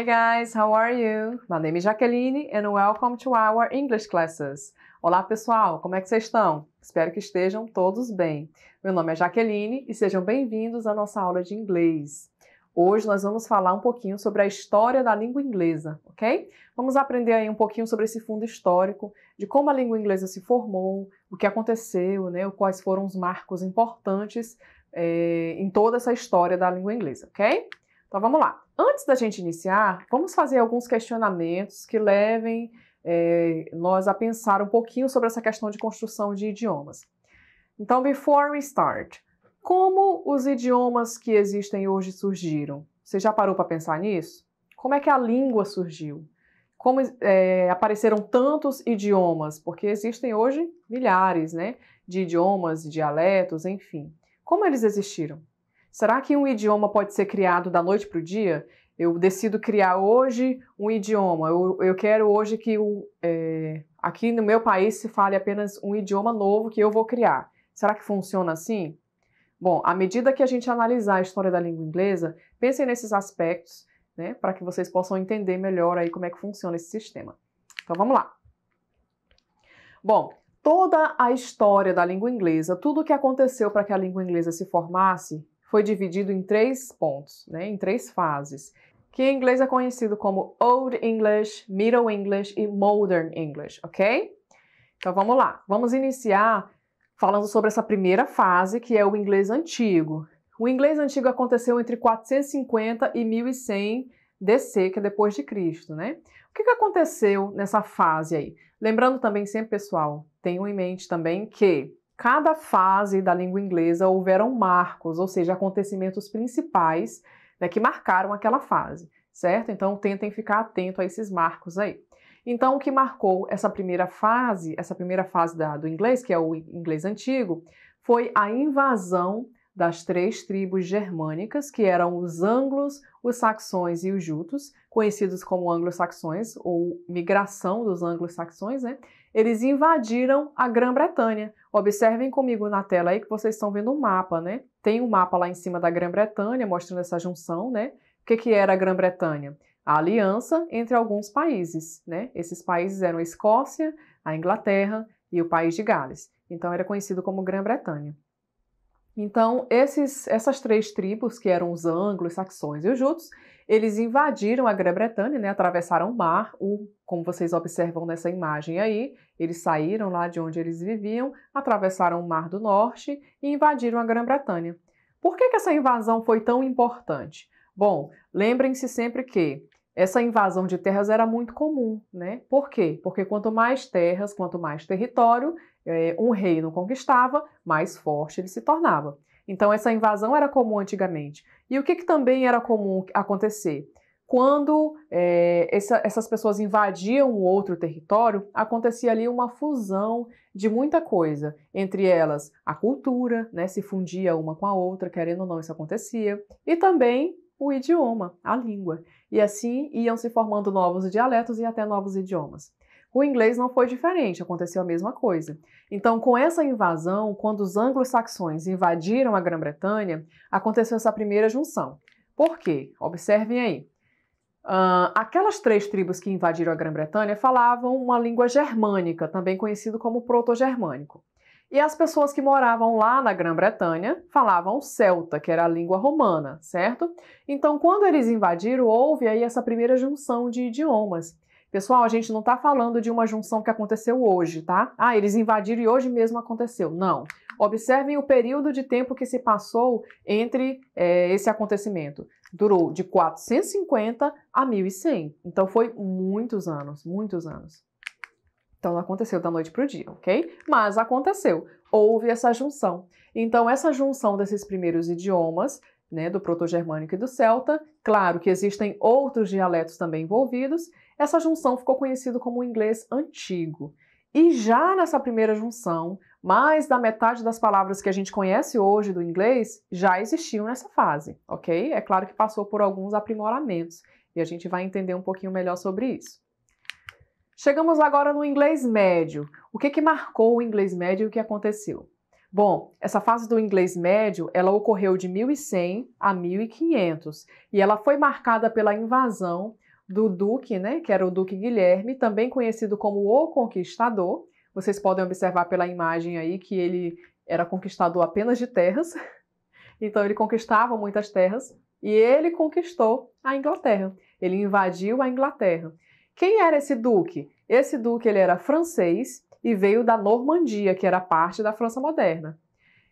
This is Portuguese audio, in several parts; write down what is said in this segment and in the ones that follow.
Hi guys, how are you? My name is Jaqueline and welcome to our English classes. Olá pessoal, como é que vocês estão? Espero que estejam todos bem. Meu nome é Jaqueline e sejam bem-vindos à nossa aula de inglês. Hoje nós vamos falar um pouquinho sobre a história da língua inglesa, ok? Vamos aprender aí um pouquinho sobre esse fundo histórico, de como a língua inglesa se formou, o que aconteceu, né? Quais foram os marcos importantes eh, em toda essa história da língua inglesa, ok? Então vamos lá. Antes da gente iniciar, vamos fazer alguns questionamentos que levem é, nós a pensar um pouquinho sobre essa questão de construção de idiomas. Então, before we start, como os idiomas que existem hoje surgiram? Você já parou para pensar nisso? Como é que a língua surgiu? Como é, apareceram tantos idiomas? Porque existem hoje milhares né, de idiomas, de dialetos, enfim. Como eles existiram? Será que um idioma pode ser criado da noite para o dia? Eu decido criar hoje um idioma. Eu, eu quero hoje que o, é, aqui no meu país se fale apenas um idioma novo que eu vou criar. Será que funciona assim? Bom, à medida que a gente analisar a história da língua inglesa, pensem nesses aspectos, né, para que vocês possam entender melhor aí como é que funciona esse sistema. Então vamos lá. Bom, toda a história da língua inglesa, tudo o que aconteceu para que a língua inglesa se formasse, foi dividido em três pontos, né, em três fases, que em inglês é conhecido como Old English, Middle English e Modern English, ok? Então vamos lá, vamos iniciar falando sobre essa primeira fase, que é o inglês antigo. O inglês antigo aconteceu entre 450 e 1100 DC, que é depois de Cristo, né? O que, que aconteceu nessa fase aí? Lembrando também sempre, pessoal, tenham em mente também que cada fase da língua inglesa houveram marcos, ou seja, acontecimentos principais né, que marcaram aquela fase, certo? Então tentem ficar atento a esses marcos aí. Então, o que marcou essa primeira fase, essa primeira fase da, do inglês, que é o inglês antigo, foi a invasão das três tribos germânicas, que eram os anglos, os saxões e os jutos, conhecidos como anglo-saxões, ou migração dos anglo-saxões, né? eles invadiram a Grã-Bretanha. Observem comigo na tela aí que vocês estão vendo um mapa, né? Tem um mapa lá em cima da Grã-Bretanha mostrando essa junção, né? O que, que era a Grã-Bretanha? A aliança entre alguns países, né? Esses países eram a Escócia, a Inglaterra e o país de Gales. Então era conhecido como Grã-Bretanha. Então, esses, essas três tribos, que eram os anglos, saxões e os jutos, eles invadiram a Grã-Bretanha, né, atravessaram o mar, o, como vocês observam nessa imagem aí, eles saíram lá de onde eles viviam, atravessaram o Mar do Norte e invadiram a Grã-Bretanha. Por que, que essa invasão foi tão importante? Bom, lembrem-se sempre que essa invasão de terras era muito comum, né? Por quê? Porque quanto mais terras, quanto mais território é, um reino conquistava, mais forte ele se tornava. Então, essa invasão era comum antigamente. E o que, que também era comum acontecer? Quando é, essa, essas pessoas invadiam um outro território, acontecia ali uma fusão de muita coisa. Entre elas, a cultura, né, se fundia uma com a outra, querendo ou não, isso acontecia. E também o idioma, a língua. E assim iam se formando novos dialetos e até novos idiomas o inglês não foi diferente, aconteceu a mesma coisa. Então, com essa invasão, quando os anglo-saxões invadiram a Grã-Bretanha, aconteceu essa primeira junção. Por quê? Observem aí. Uh, aquelas três tribos que invadiram a Grã-Bretanha falavam uma língua germânica, também conhecido como proto-germânico. E as pessoas que moravam lá na Grã-Bretanha falavam celta, que era a língua romana, certo? Então, quando eles invadiram, houve aí essa primeira junção de idiomas. Pessoal, a gente não está falando de uma junção que aconteceu hoje, tá? Ah, eles invadiram e hoje mesmo aconteceu. Não. Observem o período de tempo que se passou entre é, esse acontecimento. Durou de 450 a 1100. Então foi muitos anos, muitos anos. Então não aconteceu da noite para o dia, ok? Mas aconteceu, houve essa junção. Então, essa junção desses primeiros idiomas, né, do proto-germânico e do celta, claro que existem outros dialetos também envolvidos, essa junção ficou conhecida como o inglês antigo. E já nessa primeira junção, mais da metade das palavras que a gente conhece hoje do inglês já existiam nessa fase, ok? É claro que passou por alguns aprimoramentos e a gente vai entender um pouquinho melhor sobre isso. Chegamos agora no inglês médio. O que, que marcou o inglês médio e o que aconteceu? Bom, essa fase do inglês médio, ela ocorreu de 1100 a 1500 e ela foi marcada pela invasão do Duque, né, que era o Duque Guilherme, também conhecido como o Conquistador. Vocês podem observar pela imagem aí que ele era conquistador apenas de terras, então ele conquistava muitas terras e ele conquistou a Inglaterra. Ele invadiu a Inglaterra. Quem era esse duque? Esse duque ele era francês e veio da Normandia, que era parte da França moderna.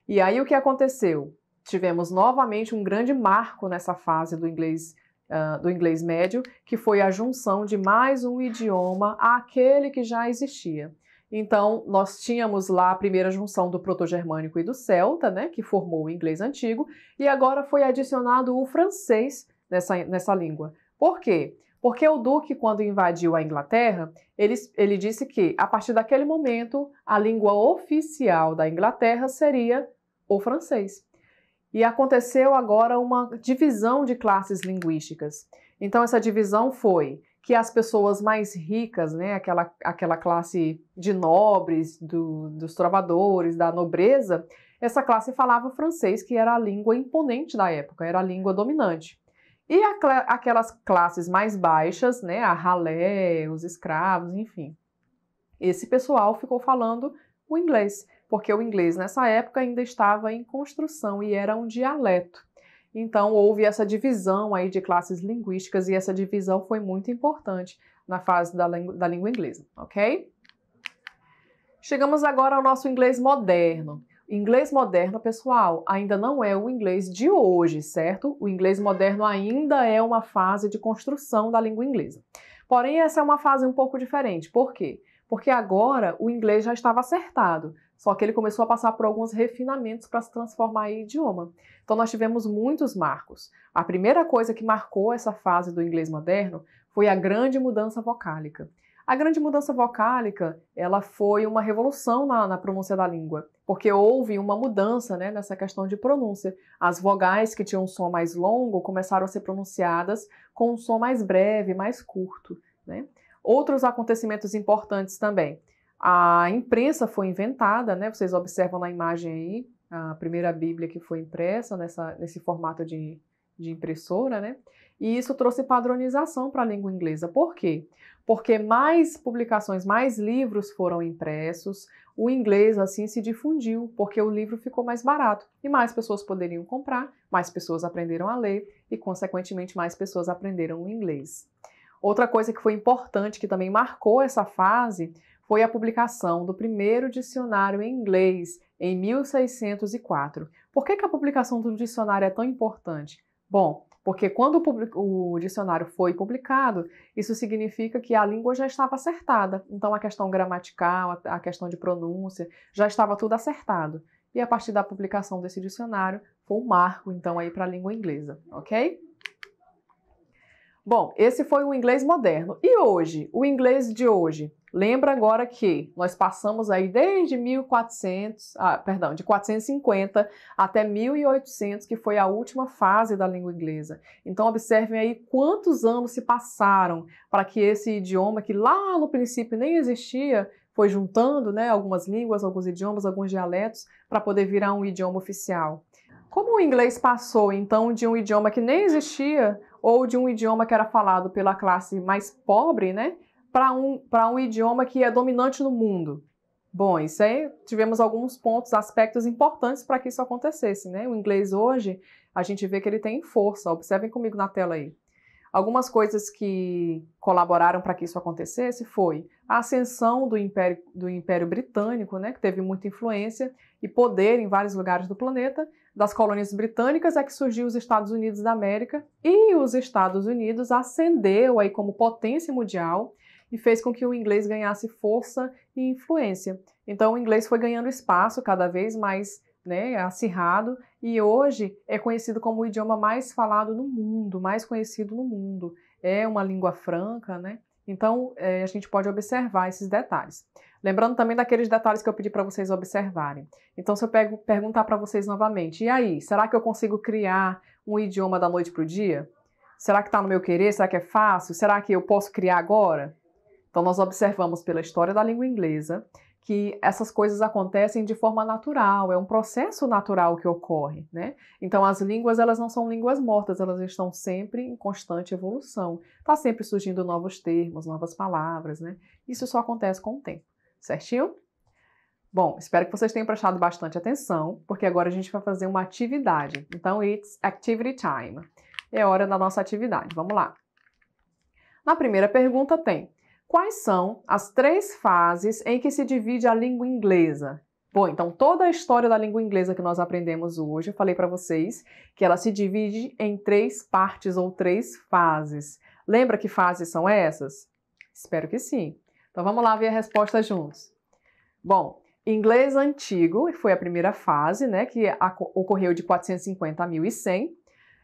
E aí o que aconteceu? Tivemos novamente um grande marco nessa fase do inglês uh, do inglês médio, que foi a junção de mais um idioma àquele que já existia. Então, nós tínhamos lá a primeira junção do proto-germânico e do celta, né, que formou o inglês antigo, e agora foi adicionado o francês nessa, nessa língua. Por quê? Porque o Duque, quando invadiu a Inglaterra, ele, ele disse que, a partir daquele momento, a língua oficial da Inglaterra seria o francês. E aconteceu agora uma divisão de classes linguísticas. Então, essa divisão foi que as pessoas mais ricas, né, aquela, aquela classe de nobres, do, dos trovadores, da nobreza, essa classe falava francês, que era a língua imponente da época, era a língua dominante. E a, aquelas classes mais baixas, né, a ralé, os escravos, enfim, esse pessoal ficou falando o inglês porque o inglês nessa época ainda estava em construção e era um dialeto. Então houve essa divisão aí de classes linguísticas e essa divisão foi muito importante na fase da, da língua inglesa, ok? Chegamos agora ao nosso inglês moderno. Inglês moderno, pessoal, ainda não é o inglês de hoje, certo? O inglês moderno ainda é uma fase de construção da língua inglesa. Porém, essa é uma fase um pouco diferente. Por quê? Porque agora o inglês já estava acertado. Só que ele começou a passar por alguns refinamentos para se transformar em idioma. Então nós tivemos muitos marcos. A primeira coisa que marcou essa fase do inglês moderno foi a grande mudança vocálica. A grande mudança vocálica, ela foi uma revolução na, na pronúncia da língua, porque houve uma mudança né, nessa questão de pronúncia. As vogais que tinham um som mais longo começaram a ser pronunciadas com um som mais breve, mais curto. Né? Outros acontecimentos importantes também. A imprensa foi inventada, né? Vocês observam na imagem aí a primeira Bíblia que foi impressa nessa, nesse formato de, de impressora, né? E isso trouxe padronização para a língua inglesa. Por quê? Porque mais publicações, mais livros foram impressos, o inglês assim se difundiu, porque o livro ficou mais barato e mais pessoas poderiam comprar, mais pessoas aprenderam a ler e, consequentemente, mais pessoas aprenderam o inglês. Outra coisa que foi importante, que também marcou essa fase, foi a publicação do primeiro dicionário em inglês em 1604. Por que, que a publicação do dicionário é tão importante? Bom, porque quando o, o, dicionário foi publicado, isso significa que a língua já estava acertada. Então, a questão gramatical, a, questão de pronúncia, já estava tudo acertado. E a partir da publicação desse dicionário, foi um marco, então, aí para a língua inglesa, ok? Bom, esse foi o inglês moderno. E hoje, o inglês de hoje? Lembra agora que nós passamos aí desde 1400, ah, perdão, de 450 até 1800, que foi a última fase da língua inglesa. Então observem aí quantos anos se passaram para que esse idioma que lá no princípio nem existia foi juntando, né, algumas línguas, alguns idiomas, alguns dialetos para poder virar um idioma oficial. Como o inglês passou então de um idioma que nem existia ou de um idioma que era falado pela classe mais pobre, né, para um, um idioma que é dominante no mundo. Bom, isso aí tivemos alguns pontos, aspectos importantes para que isso acontecesse, né? O inglês hoje, a gente vê que ele tem força. Observem comigo na tela aí. Algumas coisas que colaboraram para que isso acontecesse foi a ascensão do Império, do Império Britânico, né, que teve muita influência e poder em vários lugares do planeta, das colônias britânicas é que surgiu os Estados Unidos da América e os Estados Unidos ascendeu aí como potência mundial e fez com que o inglês ganhasse força e influência. Então o inglês foi ganhando espaço cada vez mais né, acirrado e hoje é conhecido como o idioma mais falado no mundo, mais conhecido no mundo. É uma língua franca, né? Então é, a gente pode observar esses detalhes. Lembrando também daqueles detalhes que eu pedi para vocês observarem. Então, se eu pego, perguntar para vocês novamente, e aí, será que eu consigo criar um idioma da noite para o dia? Será que está no meu querer? Será que é fácil? Será que eu posso criar agora? Então, nós observamos pela história da língua inglesa que essas coisas acontecem de forma natural, é um processo natural que ocorre, né? Então as línguas elas não são línguas mortas, elas estão sempre em constante evolução. Está sempre surgindo novos termos, novas palavras, né? Isso só acontece com o tempo certinho? Bom, espero que vocês tenham prestado bastante atenção, porque agora a gente vai fazer uma atividade. Então, it's activity time. É hora da nossa atividade. Vamos lá. Na primeira pergunta tem: quais são as três fases em que se divide a língua inglesa? Bom, então toda a história da língua inglesa que nós aprendemos hoje, eu falei para vocês que ela se divide em três partes ou três fases. Lembra que fases são essas? Espero que sim. Então vamos lá ver a resposta juntos. Bom, inglês antigo, foi a primeira fase, né, que ocorreu de 450 a 1100,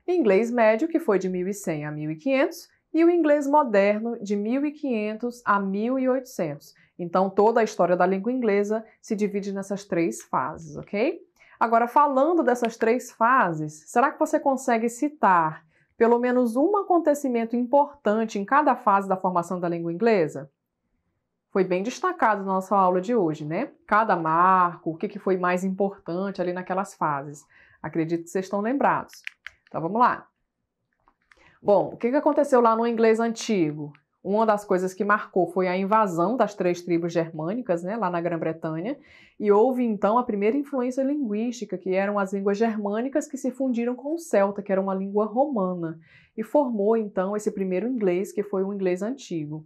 inglês médio, que foi de 1100 a 1500, e o inglês moderno, de 1500 a 1800. Então, toda a história da língua inglesa se divide nessas três fases, ok? Agora, falando dessas três fases, será que você consegue citar pelo menos um acontecimento importante em cada fase da formação da língua inglesa? foi bem destacado na nossa aula de hoje, né? Cada marco, o que, que foi mais importante ali naquelas fases. Acredito que vocês estão lembrados. Então vamos lá. Bom, o que, que aconteceu lá no inglês antigo? Uma das coisas que marcou foi a invasão das três tribos germânicas, né, lá na Grã-Bretanha, e houve então a primeira influência linguística, que eram as línguas germânicas que se fundiram com o celta, que era uma língua romana, e formou então esse primeiro inglês, que foi o inglês antigo.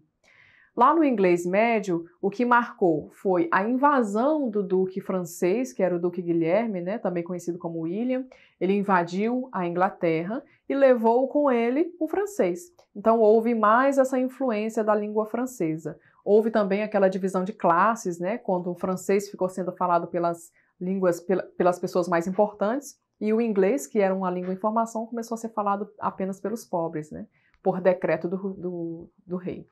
Lá no inglês médio, o que marcou foi a invasão do duque francês, que era o duque Guilherme, né, também conhecido como William. Ele invadiu a Inglaterra e levou com ele o francês. Então houve mais essa influência da língua francesa. Houve também aquela divisão de classes, né, quando o francês ficou sendo falado pelas línguas pelas pessoas mais importantes e o inglês, que era uma língua em formação, começou a ser falado apenas pelos pobres, né, por decreto do, do, do rei.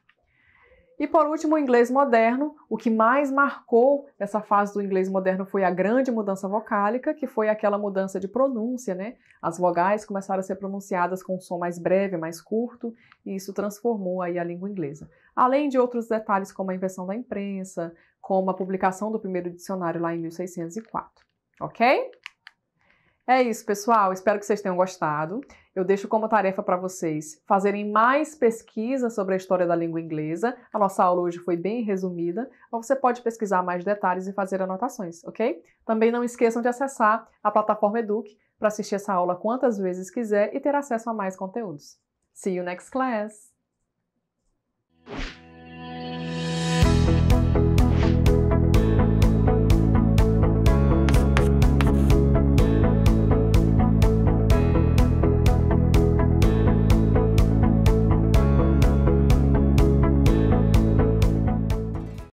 E por último, o inglês moderno. O que mais marcou essa fase do inglês moderno foi a grande mudança vocálica, que foi aquela mudança de pronúncia, né? As vogais começaram a ser pronunciadas com um som mais breve, mais curto, e isso transformou aí a língua inglesa. Além de outros detalhes como a invenção da imprensa, como a publicação do primeiro dicionário lá em 1604. OK? É isso, pessoal. Espero que vocês tenham gostado eu deixo como tarefa para vocês fazerem mais pesquisas sobre a história da língua inglesa. A nossa aula hoje foi bem resumida, mas você pode pesquisar mais detalhes e fazer anotações, ok? Também não esqueçam de acessar a plataforma Educ para assistir essa aula quantas vezes quiser e ter acesso a mais conteúdos. See you next class!